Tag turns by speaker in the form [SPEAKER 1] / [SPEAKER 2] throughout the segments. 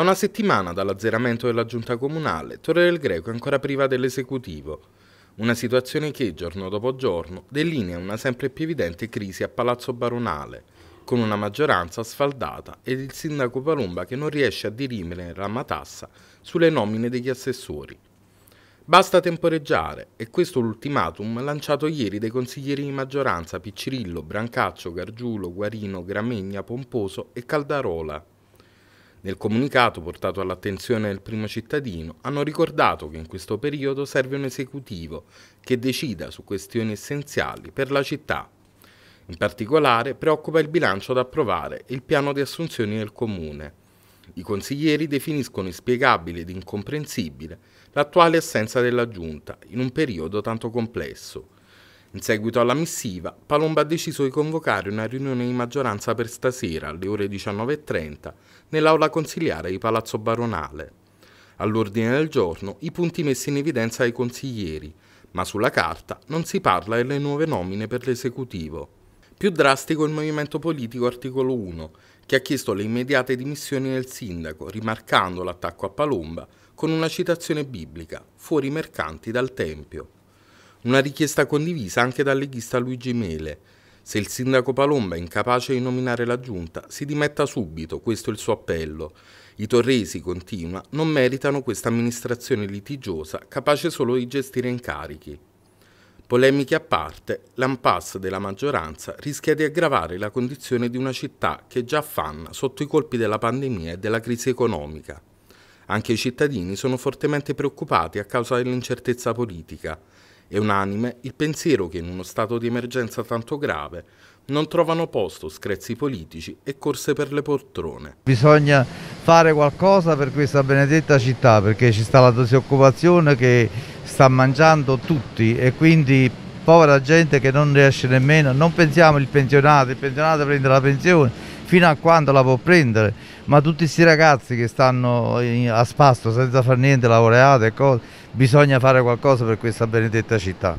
[SPEAKER 1] A una settimana dall'azzeramento della giunta comunale, Torre del Greco è ancora priva dell'esecutivo. Una situazione che, giorno dopo giorno, delinea una sempre più evidente crisi a Palazzo Baronale, con una maggioranza sfaldata ed il sindaco Palumba che non riesce a dirimere la matassa sulle nomine degli assessori. Basta temporeggiare, e questo l'ultimatum lanciato ieri dai consiglieri di maggioranza Piccirillo, Brancaccio, Gargiulo, Guarino, Gramegna, Pomposo e Caldarola. Nel comunicato portato all'attenzione del primo cittadino hanno ricordato che in questo periodo serve un esecutivo che decida su questioni essenziali per la città. In particolare preoccupa il bilancio da approvare e il piano di assunzioni del comune. I consiglieri definiscono inspiegabile ed incomprensibile l'attuale assenza della giunta in un periodo tanto complesso in seguito alla missiva, Palomba ha deciso di convocare una riunione di maggioranza per stasera alle ore 19.30 nell'aula consiliare di Palazzo Baronale. All'ordine del giorno i punti messi in evidenza ai consiglieri, ma sulla carta non si parla delle nuove nomine per l'esecutivo. Più drastico il movimento politico articolo 1, che ha chiesto le immediate dimissioni del sindaco, rimarcando l'attacco a Palomba con una citazione biblica, fuori mercanti dal Tempio. Una richiesta condivisa anche dal leghista Luigi Mele. Se il sindaco Palomba è incapace di nominare la giunta, si dimetta subito, questo è il suo appello. I torresi, continua, non meritano questa amministrazione litigiosa capace solo di gestire incarichi. Polemiche a parte, l'impasse della maggioranza rischia di aggravare la condizione di una città che già affanna sotto i colpi della pandemia e della crisi economica. Anche i cittadini sono fortemente preoccupati a causa dell'incertezza politica. È unanime il pensiero che in uno stato di emergenza tanto grave non trovano posto screzzi politici e corse per le poltrone.
[SPEAKER 2] Bisogna fare qualcosa per questa benedetta città perché ci sta la disoccupazione che sta mangiando tutti e quindi povera gente che non riesce nemmeno, non pensiamo il pensionato, il pensionato prende la pensione fino a quando la può prendere, ma tutti questi ragazzi che stanno a spasto senza far niente, laureate e cose bisogna fare qualcosa per questa benedetta città.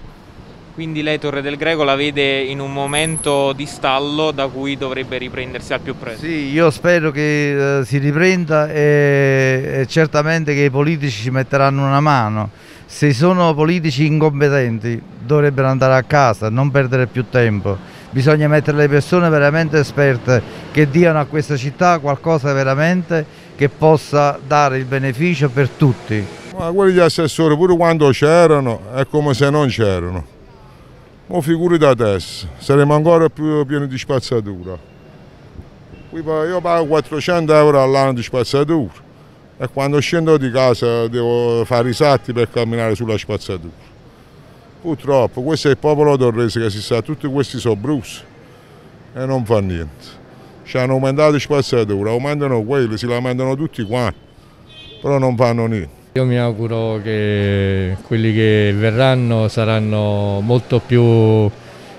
[SPEAKER 1] Quindi lei Torre del Greco la vede in un momento di stallo da cui dovrebbe riprendersi al più presto. Sì,
[SPEAKER 2] io spero che eh, si riprenda e, e, certamente che i politici ci metteranno una mano. Se sono politici incompetenti dovrebbero andare a casa, non perdere più tempo. Bisogna mettere le persone veramente esperte che diano a questa città qualcosa veramente che possa dare il beneficio per tutti.
[SPEAKER 3] Ma quelli di assessore pure quando c'erano è come se non c'erano. Ma figuri da adesso, saremo ancora più pieni di spazzatura. io pago 400 euro all'anno di spazzatura e quando scendo di casa devo fare i salti per camminare sulla spazzatura. Purtroppo questo è il popolo torrese che si sa, tutti questi sono brusi e non fa niente. Ci hanno aumentato la spazzatura, aumentano quelli, si lamentano tutti quanti, però non fanno niente.
[SPEAKER 2] Io mi auguro che quelli che verranno saranno molto più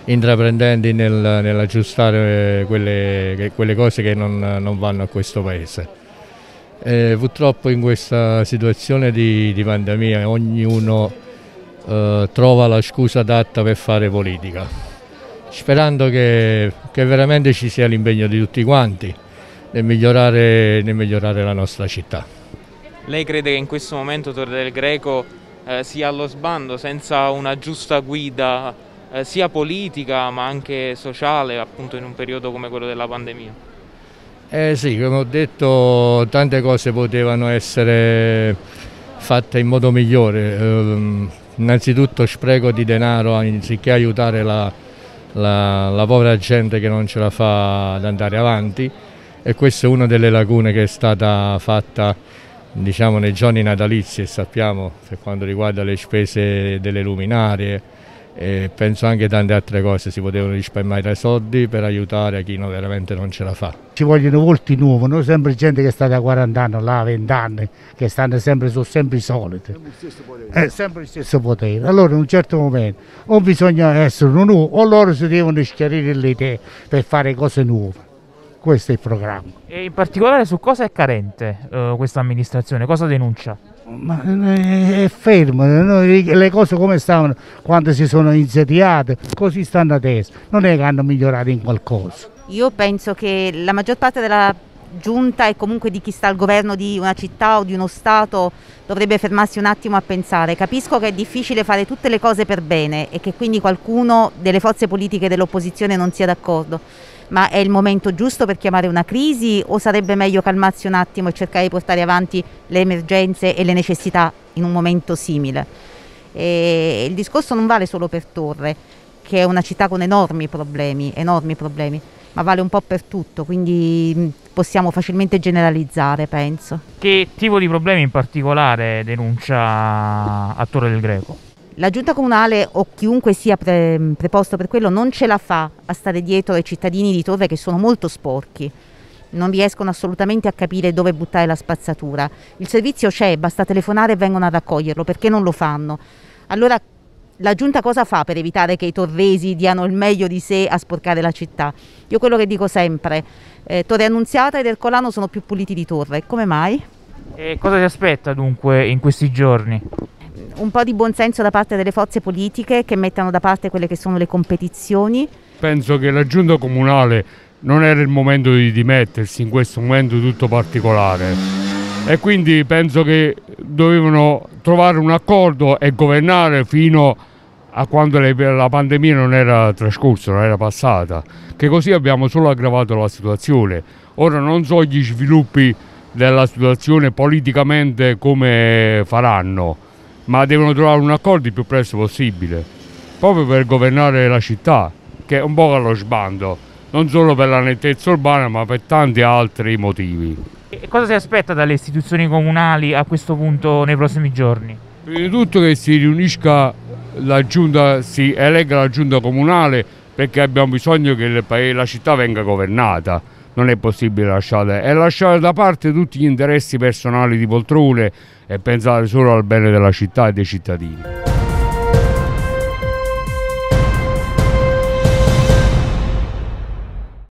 [SPEAKER 2] intraprendenti nel, nell'aggiustare quelle, quelle, cose che non, non, vanno a questo paese. E purtroppo in questa situazione di, di pandemia ognuno eh, trova la scusa adatta per fare politica, sperando che, che veramente ci sia l'impegno di tutti quanti nel migliorare, nel migliorare la nostra città.
[SPEAKER 1] Lei crede che in questo momento Torre del Greco eh, sia allo sbando senza una giusta guida eh, sia politica ma anche sociale appunto in un periodo come quello della pandemia?
[SPEAKER 2] Eh sì, come ho detto tante cose potevano essere fatte in modo migliore, eh, innanzitutto spreco di denaro anziché aiutare la, la, la povera gente che non ce la fa ad andare avanti e questa è una delle lacune che è stata fatta diciamo, nei giorni natalizi e sappiamo per quanto riguarda le spese delle luminarie e penso anche tante altre cose, si potevano risparmiare soldi per aiutare chi no, veramente non ce la fa.
[SPEAKER 3] Ci vogliono volti nuovi, non sempre gente che sta da 40 anni là, 20 anni, che stanno sempre, sono sempre i soliti.
[SPEAKER 4] È eh, sempre il stesso
[SPEAKER 3] potere. Allora in un certo momento o bisogna essere uno nuovo o loro si devono schiarire le idee per fare cose nuove questo è il programma. E in particolare su cosa è carente eh, questa amministrazione? Cosa denuncia? Ma
[SPEAKER 1] eh, è
[SPEAKER 3] fermo, eh, le cose come stavano quando si sono insediate, così stanno adesso, non è che hanno migliorato in qualcosa.
[SPEAKER 4] Io penso che la maggior parte della giunta e comunque di chi sta al governo di una città o di uno Stato dovrebbe fermarsi un attimo a pensare. Capisco che è difficile fare tutte le cose per bene e che quindi qualcuno delle forze politiche dell'opposizione non sia d'accordo, ma è il momento giusto per chiamare una crisi o sarebbe meglio calmarsi un attimo e cercare di portare avanti le emergenze e le necessità in un momento simile? E il discorso non vale solo per Torre, che è una città con enormi problemi, enormi problemi ma vale un po' per tutto, quindi mm, possiamo facilmente generalizzare, penso.
[SPEAKER 3] Che tipo di problemi in particolare denuncia a Torre del Greco?
[SPEAKER 4] La giunta comunale o chiunque sia pre mm, preposto per quello non ce la fa a stare dietro ai cittadini di Torre che sono molto sporchi non riescono assolutamente a capire dove buttare la spazzatura. Il servizio c'è, basta telefonare e vengono a raccoglierlo, perché non lo fanno? Allora la giunta cosa fa per evitare che i torresi diano il meglio di sé a sporcare la città? Io quello che dico sempre, eh, Torre Annunziata ed Ercolano sono più puliti di Torre, come mai?
[SPEAKER 3] E cosa si aspetta dunque in questi giorni?
[SPEAKER 4] Un po' di buonsenso da parte delle forze politiche che mettano da parte quelle che sono le competizioni.
[SPEAKER 3] Penso che la giunta comunale non era il momento di dimettersi in questo momento tutto particolare e quindi penso che dovevano trovare un accordo e governare fino a a quando le, la pandemia non era trascorsa, non era passata, che così abbiamo solo aggravato la situazione. Ora non so gli sviluppi della situazione politicamente come faranno, ma devono trovare un accordo il più presto possibile, proprio per governare la città, che è un po' allo sbando, non solo per la nettezza urbana, ma per tanti altri motivi. E cosa si aspetta dalle istituzioni comunali a questo punto nei prossimi giorni? Prima di tutto che si riunisca la giunta, si elegga la giunta comunale perché abbiamo bisogno che il paese, la città venga governata. Non è possibile lasciare, è lasciare da parte tutti gli interessi personali di poltrone e pensare solo al bene della città e dei cittadini.